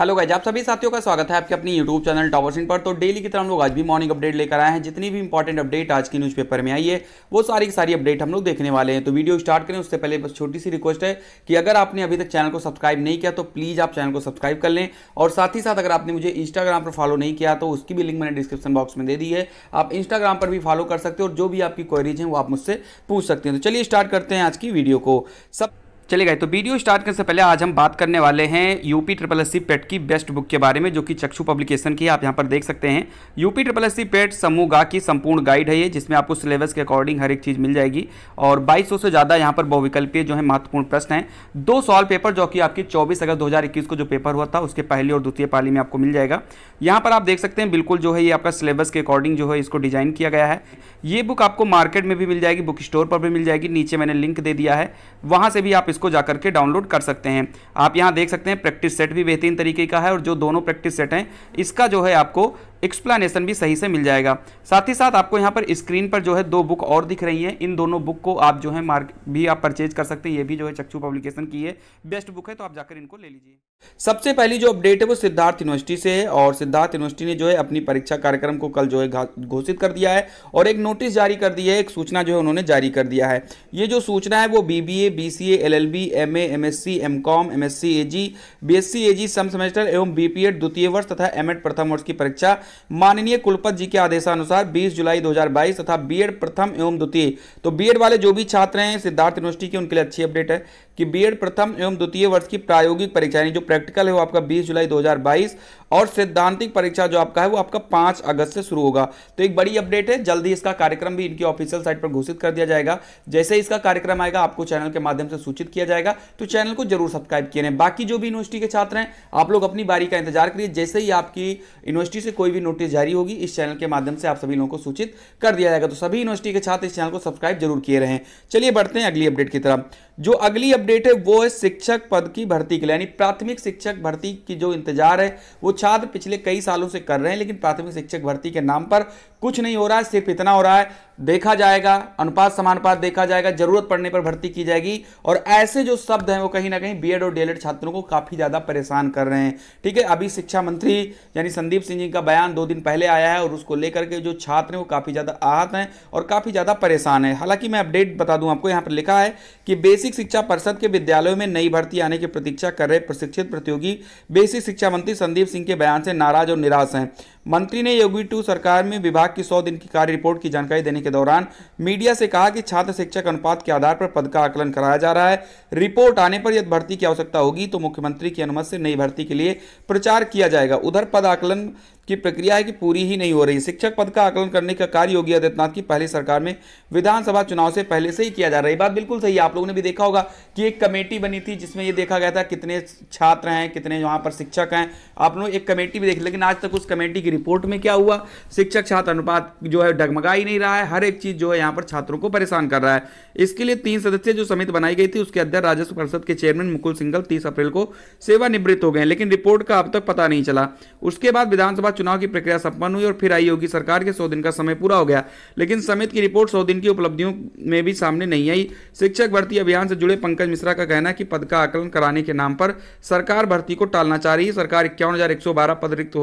hello guys आप सभी साथियों का स्वागत है आपके अपनी यूट्यूब चैनल टॉवर सिंह पर तो डेली की तरह हम लोग आज भी मॉर्निंग अपडेट लेकर आए हैं जितनी भी इंपॉर्टेंट अपडेट आज की न्यूज़पेपर में आई है वो सारी की सारी अपडेट हम लोग देखने वाले हैं तो वीडियो स्टार्ट करें उससे पहले बस छोटी सी रिक्वेस्ट है कि अगर आपने अभी तक चैनल को सब्सक्राइब नहीं किया तो प्लीज़ आप चैनल को सब्सक्राइब कर लें और साथ ही साथ अगर आपने मुझे इंस्टाग्राम पर फॉलो नहीं किया तो उसकी भी लिंक मैंने डिस्क्रिप्शन बॉक्स में दे दी है आप इंस्टाग्राम पर भी फॉलो कर सकते हो और जो भी आपकी क्वेरीज हैं वो आप मुझसे पूछ सकते हैं तो चलिए स्टार्ट करते हैं आज की वीडियो को सब चले गए तो वीडियो स्टार्ट करने से पहले आज हम बात करने वाले हैं UP triple S C PET की बेस्ट बुक के बारे में जो कि चक्षु पब्लिकेशन की आप यहाँ पर देख सकते हैं यूपी ट्रिपल एस पेट समूह गा की संपूर्ण गाइड है ये जिसमें आपको सिलेबस के अकॉर्डिंग हर एक चीज़ मिल जाएगी और 2200 से ज़्यादा यहाँ पर बहुविकल्पीय जो है महत्वपूर्ण प्रश्न है दो सॉल्व पेपर जो कि आपकी चौबीस अगस्त दो को जो पेपर हुआ था उसके पहली और द्वितीय पाली में आपको मिल जाएगा यहाँ पर आप देख सकते हैं बिल्कुल जो है ये आपका सिलेबस के अकॉर्डिंग जो है इसको डिजाइन किया गया है ये बुक आपको मार्केट में भी मिल जाएगी बुक स्टोर पर भी मिल जाएगी नीचे मैंने लिंक दे दिया है वहां से भी आप इसको जाकर के डाउनलोड कर सकते हैं आप यहाँ देख सकते हैं प्रैक्टिस सेट भी बेहतरीन तरीके का है और जो दोनों प्रैक्टिस सेट हैं इसका जो है आपको एक्सप्लेनेशन भी सही से मिल जाएगा साथ ही साथ आपको यहाँ पर स्क्रीन पर जो है दो बुक और दिख रही हैं इन दोनों बुक को आप जो है मार्क भी आप परचेज कर सकते हैं ये भी जो है चक्षु पब्लिकेशन की है बेस्ट बुक है तो आप जाकर इनको ले लीजिए सबसे पहली जो अपडेट है वो सिद्धार्थ यूनिवर्सिटी से है और सिद्धार्थ यूनिवर्सिटी ने जो है अपनी परीक्षा कार्यक्रम को कल जो है घोषित कर दिया है और एक नोटिस जारी कर दी है एक सूचना जो है उन्होंने जारी कर दिया है ये जो सूचना है वो B B A B C L L B M A M S C M com M S C A G B S C A G सम सेमेस्टर एवं बी पी एड द्वितीय वर्ष तथा एम एड प्रथम वर्ष की परीक्षा माननीय कुलपत जी के आदेशानुसार 20 जुलाई 2022 तथा बीएड प्रथम एवं द्वितीय तो बीएड वाले जो भी छात्र हैं सिद्धार्थ यूनिवर्सिटी के उनके लिए अच्छी अपडेट है कि बीएड प्रथम एवं द्वितीय वर्ष की प्रायोगिक परीक्षा यानी जो प्रैक्टिकल है वो आपका 20 जुलाई 2022 और सैद्धांतिक परीक्षा जो आपका है वो आपका 5 अगस्त से शुरू होगा तो एक बड़ी अपडेट है जल्दी इसका कार्यक्रम भी इनकी ऑफिशियल साइट पर घोषित कर दिया जाएगा जैसे इसका कार्यक्रम आएगा आपको चैनल के माध्यम से सूचित किया जाएगा तो चैनल को जरूर सब्सक्राइब किए बाकी जो भी यूनिवर्सिटी के छात्र हैं आप लोग अपनी बारी का इंतजार करिए जैसे ही आपकी यूनिवर्सिटी से कोई भी नोटिस जारी होगी इस चैनल के माध्यम से आप सभी लोगों को सूचित कर दिया जाएगा तो सभी यूनिवर्सिटी के छात्र इस चैनल को सब्सक्राइब जरूर किए रहे चलिए बढ़ते हैं अगली अपडेट की तरफ जो अगली अपडेट अपडेट है वो है शिक्षक पद की भर्ती के लिए यानी प्राथमिक शिक्षक भर्ती की जो इंतजार है वो छात्र पिछले कई सालों से कर रहे हैं लेकिन प्राथमिक शिक्षक भर्ती के नाम पर कुछ नहीं हो रहा है सिर्फ इतना हो रहा है देखा जाएगा अनुपात समानुपात देखा जाएगा जरूरत पड़ने पर भर्ती की जाएगी और ऐसे जो शब्द हैं वो कहीं ना कहीं बीएड और डीएलएड छात्रों को काफ़ी ज़्यादा परेशान कर रहे हैं ठीक है अभी शिक्षा मंत्री यानी संदीप सिंह जी का बयान दो दिन पहले आया है और उसको लेकर के जो छात्र हैं वो काफ़ी ज़्यादा आहत हैं और काफ़ी ज़्यादा परेशान है हालांकि मैं अपडेट बता दूं आपको यहाँ पर लिखा है कि बेसिक शिक्षा परिषद के विद्यालयों में नई भर्ती आने की प्रतीक्षा कर रहे प्रशिक्षित प्रतियोगी बेसिक शिक्षा मंत्री संदीप सिंह के बयान से नाराज और निराश हैं मंत्री ने योगी टू सरकार में विभाग की सौ दिन की कार्य रिपोर्ट की जानकारी देने के के दौरान मीडिया से कहा कि छात्र शिक्षक अनुपात के आधार पर पद का आकलन कराया जा रहा है रिपोर्ट आने पर यदि भर्ती की आवश्यकता होगी तो मुख्यमंत्री की अनुमति से नई भर्ती के लिए प्रचार किया जाएगा उधर पद आकलन की प्रक्रिया है कि पूरी ही नहीं हो रही शिक्षक पद का आकलन करने का कार्य योगी आदित्यनाथ की पहली सरकार में विधानसभा चुनाव से पहले से ही किया जा रहा है बात बिल्कुल सही है आप लोगों ने भी देखा होगा कि एक कमेटी बनी थी जिसमें यह देखा गया था कितने छात्र हैं कितने वहां पर शिक्षक हैं आप लोग एक कमेटी भी देखी लेकिन आज तक उस कमेटी की रिपोर्ट में क्या हुआ शिक्षक छात्र अनुपात जो है डगमगा ही नहीं रहा है हर एक चीज़ जो है यहाँ पर छात्रों को परेशान कर रहा है इसके लिए तीन सदस्य जो समिति बनाई गई थी उसके अध्यक्ष राजस्व परिषद के चेयरमैन मुकुल सिंगल तीस अप्रैल को सेवानिवृत्त हो गए लेकिन रिपोर्ट का अब तक पता नहीं चला उसके बाद विधानसभा चुनाव की प्रक्रिया संपन्न हुई और फिर आई योगी सरकार के सौ दिन का समय पूरा हो गया लेकिन समिति की रिपोर्ट सौ दिन की उपलब्धियों में भी सामने नहीं आई शिक्षक भर्ती अभियान से जुड़े पंकज मिश्रा का कहना है कि पद का आकलन कराने के नाम पर सरकार भर्ती को टालना चाह रही है सरकार इक्यावन पद रिक्त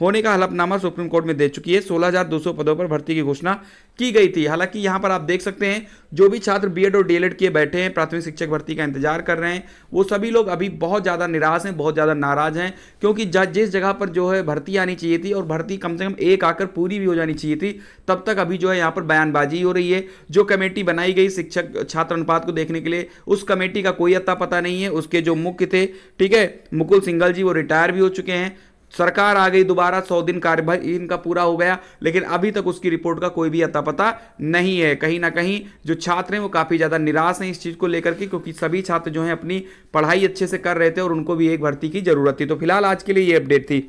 होने का हलफनामा सुप्रीम कोर्ट में दे चुकी है सोलह पदों पर भर्ती की घोषणा की गई थी हालांकि यहां पर आप देख सकते हैं जो भी छात्र बीएड और डीएलएड किए बैठे हैं प्राथमिक शिक्षक भर्ती का इंतजार कर रहे हैं वो सभी लोग अभी बहुत ज़्यादा निराश हैं बहुत ज़्यादा नाराज हैं क्योंकि जिस जगह पर जो है भर्ती आनी चाहिए थी और भर्ती कम से कम एक आकर पूरी भी हो जानी चाहिए थी तब तक अभी जो है यहाँ पर बयानबाजी हो रही है जो कमेटी बनाई गई शिक्षक छात्र अनुपात को देखने के लिए उस कमेटी का कोई अता पता नहीं है उसके जो मुख्य थे ठीक है मुकुल सिंगल जी वो रिटायर भी हो चुके हैं सरकार आ गई दोबारा सौ दिन कार्यभार इनका पूरा हो गया लेकिन अभी तक उसकी रिपोर्ट का कोई भी अता पता नहीं है कहीं ना कहीं जो छात्र हैं वो काफ़ी ज़्यादा निराश हैं इस चीज़ को लेकर के क्योंकि सभी छात्र जो हैं अपनी पढ़ाई अच्छे से कर रहे थे और उनको भी एक भर्ती की ज़रूरत थी तो फिलहाल आज के लिए ये अपडेट थी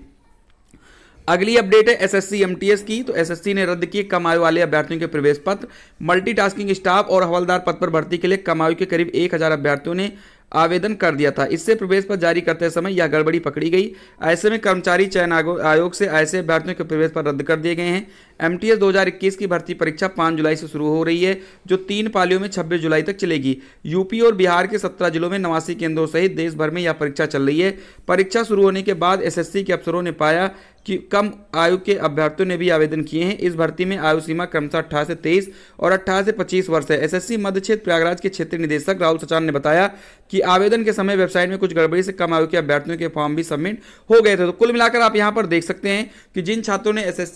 अगली अपडेट है एसएससी एमटीएस की तो एसएससी ने रद्द किए कम आयु वाले अभ्यर्थियों के प्रवेश पत्र मल्टीटास्किंग स्टाफ और हवलदार पद पर भर्ती के लिए कम आयु के करीब एक हजार अभ्यर्थियों ने आवेदन कर दिया था इससे प्रवेश पर जारी करते समय यह गड़बड़ी पकड़ी गई ऐसे में कर्मचारी चयन आयोग से ऐसे अभ्यर्थियों के प्रवेश पर रद्द कर दिए गए हैं एम टी की भर्ती परीक्षा पाँच जुलाई से शुरू हो रही है जो तीन पालियों में छब्बीस जुलाई तक चलेगी यूपी और बिहार के सत्रह जिलों में नवासी केंद्रों सहित देश भर में यह परीक्षा चल रही है परीक्षा शुरू होने के बाद एसएससी के अफसरों ने पाया कि कम आयु के अभ्यर्थियों ने भी आवेदन किए हैं इस भर्ती में आयु सीमा क्रमशः अठारह से तेईस और अट्ठारह से पच्चीस वर्ष है एसएससी मध्य क्षेत्र प्रयागराज के क्षेत्रीय निदेशक राहुल सचान ने बताया कि आवेदन के समय वेबसाइट में कुछ गड़बड़ी से कम आयु के अभ्यर्थियों के फॉर्म भी सबमिट हो गए थे तो कुल मिलाकर आप यहाँ पर देख सकते हैं कि जिन छात्रों ने एस एस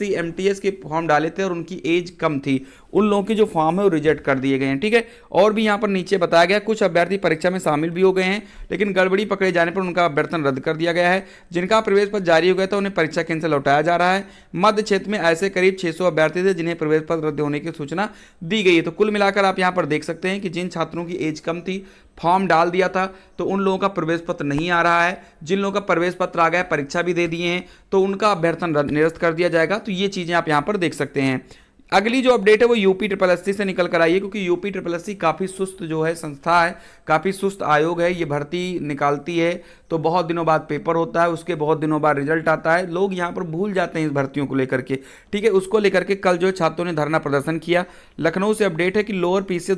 की फॉर्म डाले थे और उनकी एज कम थी उन लोगों के जो फॉर्म है वो रिजेक्ट कर दिए गए हैं ठीक है और भी यहाँ पर नीचे बताया गया कुछ अभ्यर्थी परीक्षा में शामिल भी हो गए हैं लेकिन गड़बड़ी पकड़े जाने पर उनका अभ्यर्थन रद्द कर दिया गया है जिनका प्रवेश पत्र जारी हो गया था उन्हें परीक्षा केंद्र से लौटाया जा रहा है मध्य क्षेत्र में ऐसे करीब छह अभ्यर्थी थे जिन्हें प्रवेश पत्र रद्द होने की सूचना दी गई है तो कुल मिलाकर आप यहाँ पर देख सकते हैं कि जिन छात्रों की एज कम थी फॉर्म डाल दिया था तो उन लोगों का प्रवेश पत्र नहीं आ रहा है जिन लोगों का प्रवेश पत्र आ गया परीक्षा भी दे दिए हैं तो उनका अभ्यर्थन निरस्त कर दिया जाएगा तो ये चीज़ें आप यहाँ पर देख सकते हैं अगली जो अपडेट है वो यूपी ट्रिपल एस से निकल कर आई है क्योंकि यूपी ट्रिपल एस काफ़ी सुस्त जो है संस्था है काफ़ी सुस्त आयोग है ये भर्ती निकालती है तो बहुत दिनों बाद पेपर होता है उसके बहुत दिनों बाद रिजल्ट आता है लोग यहाँ पर भूल जाते हैं इस भर्तियों को लेकर के ठीक है उसको लेकर के कल जो छात्रों ने धरना प्रदर्शन किया लखनऊ से अपडेट है कि लोअर पी सी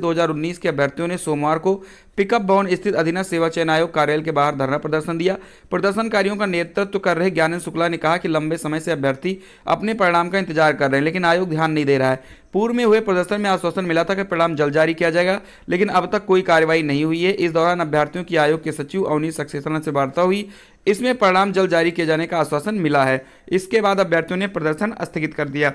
के अभ्यर्थियों ने सोमवार को पिकअप भवन स्थित अधीना सेवा चयन आयोग कार्यालय के बाहर धरना प्रदर्शन दिया प्रदर्शनकारियों का नेतृत्व कर रहे ज्ञानेन्द्र शुक्ला ने कहा कि लंबे समय से अभ्यर्थी अपने परिणाम का इंतजार कर रहे हैं लेकिन आयोग ध्यान नहीं दे रहा रहा है पूर्व में हुए प्रदर्शन में आश्वासन मिला था कि परिणाम जल्द जारी किया जाएगा लेकिन अब तक कोई कार्रवाई नहीं हुई है इस दौरान अभ्यर्थियों की आयोग के सचिव अवनी सक्सेना से वार्ता हुई इसमें परिणाम जल्द जारी किए जाने का आश्वासन मिला है इसके बाद अभ्यर्थियों ने प्रदर्शन स्थगित कर दिया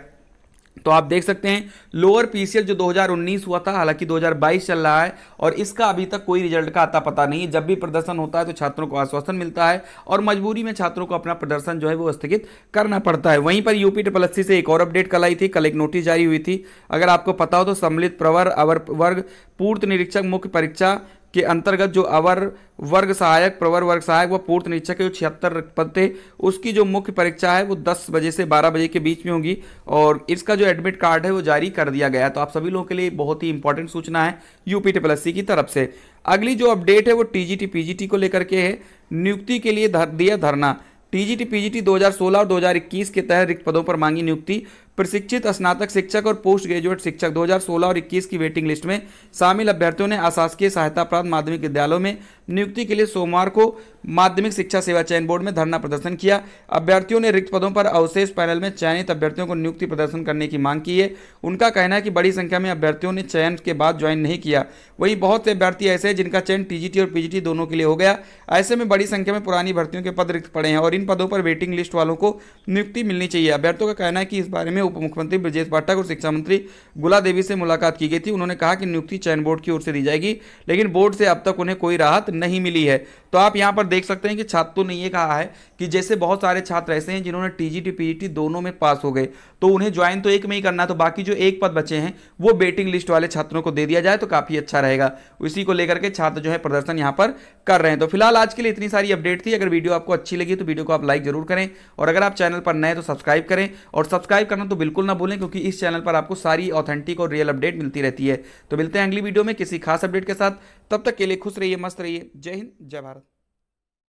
तो आप देख सकते हैं लोअर पीसीएल जो 2019 हुआ था हालांकि 2022 चल रहा है और इसका अभी तक कोई रिजल्ट का आता पता नहीं है जब भी प्रदर्शन होता है तो छात्रों को आश्वासन मिलता है और मजबूरी में छात्रों को अपना प्रदर्शन जो है वो स्थगित करना पड़ता है वहीं पर यूपी ट्रिपल एस से एक और अपडेट कल आई थी कल एक नोटिस जारी हुई थी अगर आपको पता हो तो सम्मिलित प्रवर अवर वर्ग पूर्त निरीक्षक मुख्य परीक्षा के अंतर्गत जो अवर वर्ग सहायक प्रवर वर्ग सहायक व पूर्त निरीक्षक के जो छिहत्तर पद थे उसकी जो मुख्य परीक्षा है वो 10 बजे से 12 बजे के बीच में होगी और इसका जो एडमिट कार्ड है वो जारी कर दिया गया है तो आप सभी लोगों के लिए बहुत ही इंपॉर्टेंट सूचना है यूपी टी की तरफ से अगली जो अपडेट है वो टीजीटी पीजीटी को लेकर के है नियुक्ति के लिए दिया धरना टीजीटी पीजीटी 2016 और 2021 के तहत रिक्त पदों पर मांगी नियुक्ति प्रशिक्षित स्नातक शिक्षक और पोस्ट ग्रेजुएट शिक्षक 2016 और 21 की वेटिंग लिस्ट में शामिल अभ्यर्थियों ने अशासकीय सहायता प्राप्त माध्यमिक विद्यालयों में नियुक्ति के लिए सोमवार को माध्यमिक शिक्षा सेवा चयन बोर्ड में धरना प्रदर्शन किया अभ्यर्थियों ने रिक्त पदों पर अवशेष पैनल में चयनित अभ्यर्थियों को नियुक्ति प्रदर्शन करने की मांग की है उनका कहना है कि बड़ी संख्या में अभ्यर्थियों ने चयन के बाद ज्वाइन नहीं किया वहीं बहुत से अभ्यर्थी ऐसे हैं जिनका चयन टीजीटी और पीजीटी दोनों के लिए हो गया ऐसे में बड़ी संख्या में पुरानी भर्तियों के पद रिक्त पड़े हैं और इन पदों पर वेटिंग लिस्ट वालों को नियुक्ति मिलनी चाहिए अभ्यर्थियों का कहना है कि इस बारे में में उप मुख्यमंत्री ब्रजेश पाठक और शिक्षा मंत्री गुला देवी से मुलाकात की गई थी उन्होंने कहा कि नियुक्ति चयन बोर्ड की ओर से दी जाएगी लेकिन बोर्ड से अब तक उन्हें कोई राहत नहीं मिली है तो आप यहाँ पर देख सकते हैं कि छात्रों तो ने ये कहा है कि जैसे बहुत सारे छात्र ऐसे हैं जिन्होंने टी जी दोनों में पास हो गए तो उन्हें ज्वाइन तो एक में ही करना तो बाकी जो एक पद बचे हैं वो बेटिंग लिस्ट वाले छात्रों को दे दिया जाए तो काफ़ी अच्छा रहेगा इसी को लेकर के छात्र जो है प्रदर्शन यहाँ पर कर रहे हैं तो फिलहाल आज के लिए इतनी सारी अपडेट थी अगर वीडियो आपको अच्छी लगी तो वीडियो को आप लाइक जरूर करें और अगर आप चैनल पर नए तो सब्सक्राइब करें और सब्सक्राइब करना तो बिल्कुल ना भूलें क्योंकि इस चैनल पर आपको सारी ऑथेंटिक और रियल अपडेट मिलती रहती है तो मिलते हैं अगली वीडियो में किसी खास अपडेट के साथ तब तक के लिए खुश रहिए मस्त रहिए जय हिंद जय भारत